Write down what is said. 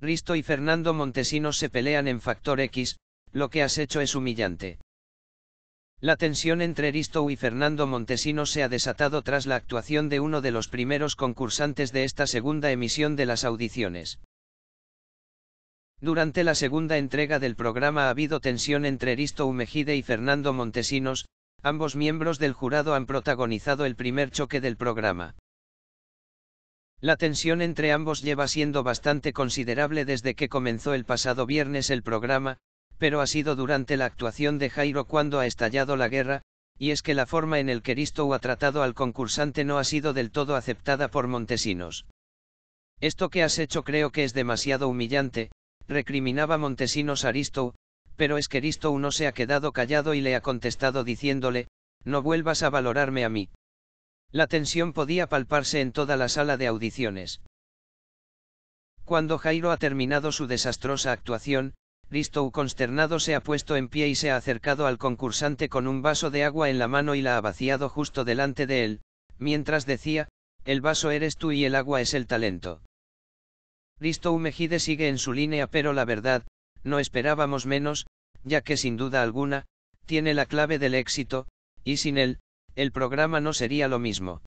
Risto y Fernando Montesinos se pelean en Factor X, lo que has hecho es humillante. La tensión entre Risto y Fernando Montesinos se ha desatado tras la actuación de uno de los primeros concursantes de esta segunda emisión de las audiciones. Durante la segunda entrega del programa ha habido tensión entre Risto Mejide y Fernando Montesinos, ambos miembros del jurado han protagonizado el primer choque del programa. La tensión entre ambos lleva siendo bastante considerable desde que comenzó el pasado viernes el programa, pero ha sido durante la actuación de Jairo cuando ha estallado la guerra, y es que la forma en el que Risto ha tratado al concursante no ha sido del todo aceptada por Montesinos. Esto que has hecho creo que es demasiado humillante, recriminaba Montesinos a Risto, pero es que Risto no se ha quedado callado y le ha contestado diciéndole, no vuelvas a valorarme a mí. La tensión podía palparse en toda la sala de audiciones. Cuando Jairo ha terminado su desastrosa actuación, Risto consternado se ha puesto en pie y se ha acercado al concursante con un vaso de agua en la mano y la ha vaciado justo delante de él, mientras decía, el vaso eres tú y el agua es el talento. Risto Mejide sigue en su línea pero la verdad, no esperábamos menos, ya que sin duda alguna, tiene la clave del éxito, y sin él, el programa no sería lo mismo.